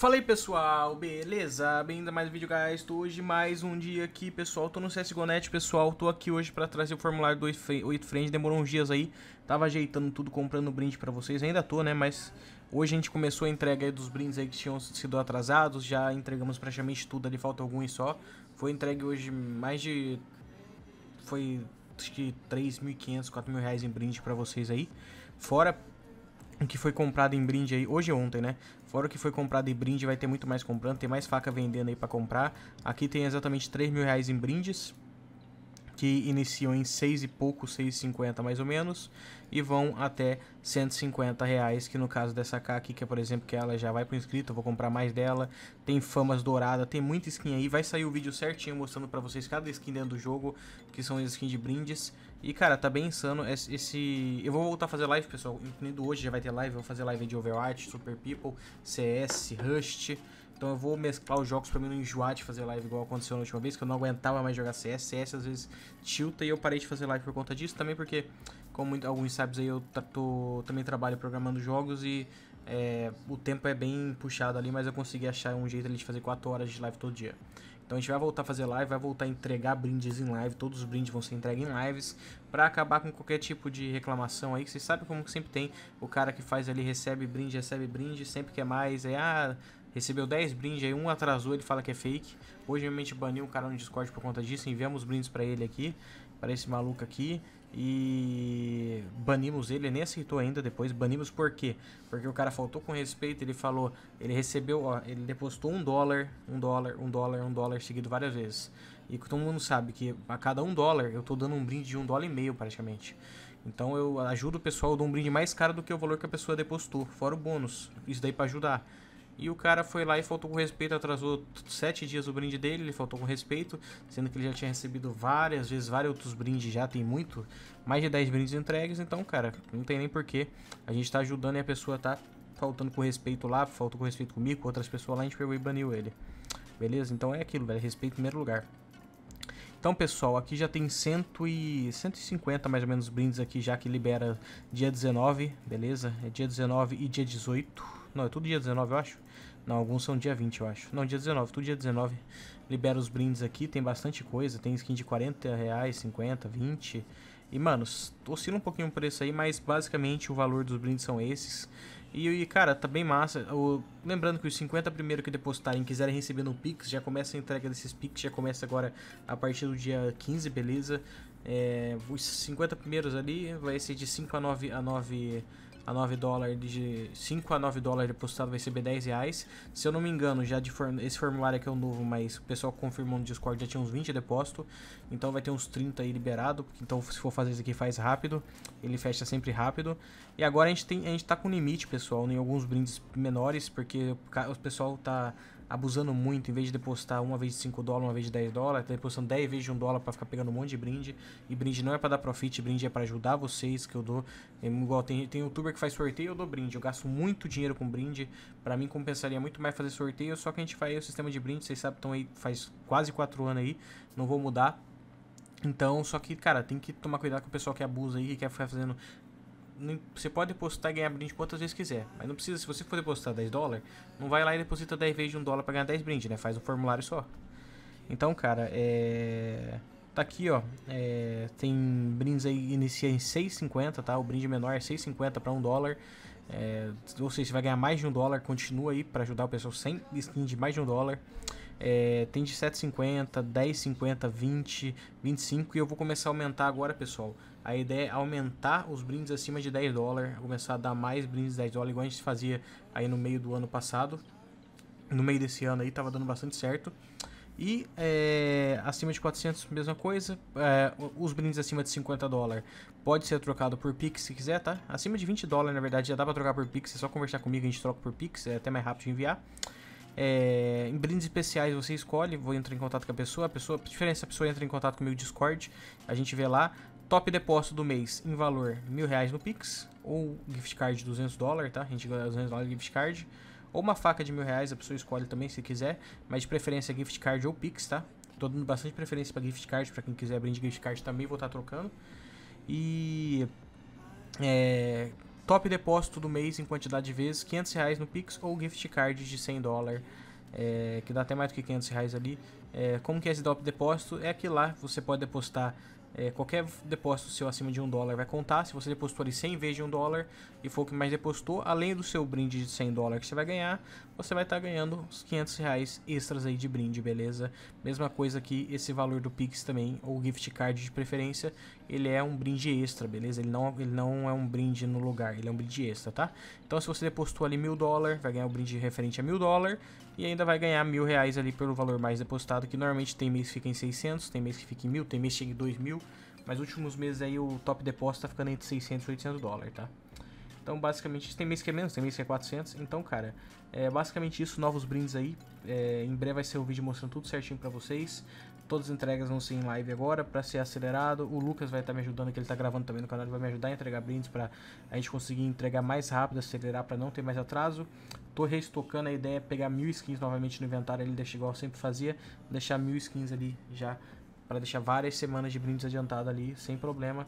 Fala aí pessoal, beleza? Bem-vindo a mais um vídeo, guys. Tô hoje mais um dia aqui, pessoal. Tô no CSGONet, pessoal. Tô aqui hoje pra trazer o formulário do 8 Friends. Demorou uns dias aí. Tava ajeitando tudo, comprando brinde pra vocês. Ainda tô, né? Mas hoje a gente começou a entrega dos brindes aí que tinham sido atrasados. Já entregamos praticamente tudo ali, falta alguns só. Foi entregue hoje mais de... Foi acho que 3.500, 4.000 reais em brinde pra vocês aí. Fora que foi comprado em brinde aí, hoje ou ontem, né? Fora o que foi comprado em brinde, vai ter muito mais comprando, tem mais faca vendendo aí para comprar. Aqui tem exatamente 3 mil reais em brindes que iniciam em 6 e pouco, 6,50 mais ou menos, e vão até 150 reais, que no caso dessa K aqui, que é por exemplo, que ela já vai pro inscrito, vou comprar mais dela, tem famas dourada, tem muita skin aí, vai sair o vídeo certinho mostrando para vocês cada skin dentro do jogo, que são as skins de brindes, e cara, tá bem insano esse... Eu vou voltar a fazer live, pessoal, incluindo hoje já vai ter live, eu vou fazer live de Overwatch, Super People, CS, Rust... Então eu vou mesclar os jogos pra mim não enjoar de fazer live igual aconteceu na última vez, que eu não aguentava mais jogar CS. CS às vezes tilta e eu parei de fazer live por conta disso também, porque, como alguns sabem aí, eu tô, também trabalho programando jogos e é, o tempo é bem puxado ali, mas eu consegui achar um jeito ali de fazer 4 horas de live todo dia. Então a gente vai voltar a fazer live, vai voltar a entregar brindes em live, todos os brindes vão ser entregues em lives, para acabar com qualquer tipo de reclamação aí, que vocês sabem como que sempre tem o cara que faz ali, recebe brinde, recebe brinde, sempre quer mais, é ah, Recebeu 10 brindes aí, um atrasou, ele fala que é fake. Hoje realmente baniu o cara no Discord por conta disso. Enviamos brindes para ele aqui, para esse maluco aqui. E banimos ele, ele nem aceitou ainda depois. Banimos por quê? Porque o cara faltou com respeito, ele falou, ele recebeu, ó, ele depositou um dólar, um dólar, um dólar, um dólar seguido várias vezes. E todo mundo sabe que a cada um dólar eu tô dando um brinde de um dólar e meio praticamente. Então eu ajudo o pessoal, eu dou um brinde mais caro do que o valor que a pessoa depositou, fora o bônus. Isso daí para ajudar. E o cara foi lá e faltou com respeito, atrasou sete dias o brinde dele, ele faltou com respeito, sendo que ele já tinha recebido várias vezes, vários outros brindes já, tem muito, mais de 10 brindes entregues, então, cara, não tem nem porquê. A gente tá ajudando e a pessoa tá faltando com respeito lá, faltou com respeito comigo, com outras pessoas lá, a gente pegou e baniu ele. Beleza? Então é aquilo, velho, respeito em primeiro lugar. Então, pessoal, aqui já tem cento e... 150 mais ou menos brindes aqui já que libera dia 19, beleza? É dia 19 e dia 18. Não, é tudo dia 19, eu acho. Não, alguns são dia 20, eu acho. Não, dia 19, tudo dia 19. Libera os brindes aqui, tem bastante coisa. Tem skin de 40 reais, 50, 20. E, mano, oscila um pouquinho o preço aí, mas basicamente o valor dos brindes são esses. E, e cara, tá bem massa. O, lembrando que os 50 primeiros que depositarem quiserem receber no Pix, já começa a entrega desses Pix, já começa agora a partir do dia 15, beleza? É, os 50 primeiros ali vai ser de 5 a 9 a 9 a 9 dólares de 5 a 9 dólares depositado vai ser B10 reais. Se eu não me engano, já de form... esse formulário aqui é o novo, mas o pessoal confirmou no Discord já tinha uns 20 depósito, então vai ter uns 30 aí liberado, então se for fazer isso aqui faz rápido, ele fecha sempre rápido. E agora a gente tem a gente tá com limite, pessoal, em alguns brindes menores, porque o pessoal tá abusando muito, em vez de depositar uma vez de 5 dólares, uma vez de 10 dólares, tá depositando 10 vezes de 1 dólar para ficar pegando um monte de brinde. E brinde não é para dar profit, brinde é para ajudar vocês, que eu dou. É, igual tem, tem youtuber que faz sorteio, eu dou brinde. Eu gasto muito dinheiro com brinde. Para mim compensaria muito mais fazer sorteio, só que a gente faz o sistema de brinde, vocês sabem, estão aí faz quase 4 anos aí, não vou mudar. Então, só que, cara, tem que tomar cuidado com o pessoal que abusa aí, que quer ficar fazendo você pode depositar e ganhar brinde quantas vezes quiser. Mas não precisa, se você for depositar 10 dólares, não vai lá e deposita 10 vezes de 1 dólar pra ganhar 10 brinde, né? Faz um formulário só. Então, cara, é... Tá aqui, ó. É... Tem brindes aí, inicia em 6,50, tá? O brinde menor é 6,50 pra 1 dólar. É... Ou seja, você vai ganhar mais de 1 dólar, continua aí pra ajudar o pessoal sem skin de mais de 1 dólar. É, tem de 7,50, 10,50, 20, 25 e eu vou começar a aumentar agora, pessoal. A ideia é aumentar os brindes acima de 10 dólares, começar a dar mais brindes de 10 dólares, igual a gente fazia aí no meio do ano passado. No meio desse ano aí tava dando bastante certo. E é, acima de 400, mesma coisa. É, os brindes acima de 50 dólares pode ser trocado por Pix se quiser, tá? Acima de 20 dólares, na verdade, já dá pra trocar por Pix. É só conversar comigo, a gente troca por Pix. É até mais rápido de enviar. É, em brindes especiais você escolhe, vou entrar em contato com a pessoa, a pessoa, diferença a pessoa entra em contato comigo no Discord, a gente vê lá. Top depósito do mês em valor mil reais no Pix, ou gift card de 200 dólares, tá? A gente ganha 200 dólares gift card. Ou uma faca de mil reais, a pessoa escolhe também se quiser, mas de preferência gift card ou Pix, tá? Tô dando bastante preferência para gift card, para quem quiser brinde gift card também vou estar tá trocando. E é, Top depósito do mês em quantidade de vezes, 500 reais no Pix ou gift card de 100 dólares, é, que dá até mais do que 500 reais ali. É, como que é esse top depósito? É que lá você pode depositar é, qualquer depósito seu acima de um dólar vai contar. Se você depositou ali 100 vezes de um dólar e for o que mais depositou, além do seu brinde de 100 dólares que você vai ganhar, você vai estar tá ganhando uns 500 reais extras aí de brinde, beleza? Mesma coisa que esse valor do Pix também, ou gift card de preferência, ele é um brinde extra, beleza? Ele não, ele não é um brinde no lugar, ele é um brinde extra, tá? Então se você depositou ali mil dólares, vai ganhar o um brinde referente a mil dólares e ainda vai ganhar mil reais ali pelo valor mais depositado, que normalmente tem mês que fica em 600, tem mês que fica em mil, tem mês que chega em 2 mil. Mas nos últimos meses aí o top depósito tá ficando entre 600 e 800 dólares, tá? Então, basicamente, tem mês que é menos, tem mês que é 400. Então, cara, é basicamente isso. Novos brindes aí. É, em breve vai ser o vídeo mostrando tudo certinho para vocês. Todas as entregas vão ser em live agora para ser acelerado. O Lucas vai estar tá me ajudando, que ele está gravando também no canal, ele vai me ajudar a entregar brindes para a gente conseguir entregar mais rápido, acelerar para não ter mais atraso. Tô restocando a ideia é pegar mil skins novamente no inventário, ele deixa igual eu sempre fazia, deixar mil skins ali já para deixar várias semanas de brindes adiantado ali, sem problema.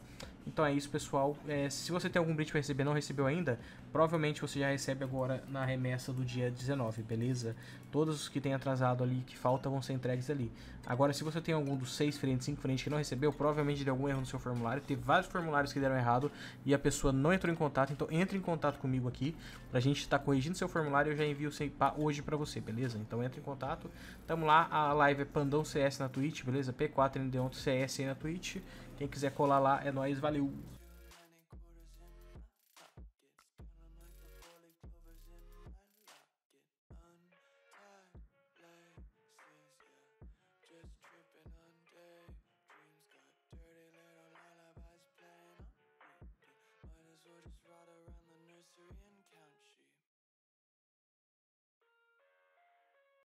Então é isso, pessoal. É, se você tem algum brinde para receber não recebeu ainda, provavelmente você já recebe agora na remessa do dia 19, beleza? Todos os que tem atrasado ali, que falta, vão ser entregues ali. Agora, se você tem algum dos seis frentes, cinco frentes que não recebeu, provavelmente deu algum erro no seu formulário. Teve vários formulários que deram errado e a pessoa não entrou em contato, então entre em contato comigo aqui pra gente estar tá corrigindo seu formulário. Eu já envio o CEPA hoje para você, beleza? Então entre em contato. Tamo lá, a live é Pandão CS na Twitch, beleza? P4ND1CS na Twitch. Quem quiser colar lá, é nóis, valeu!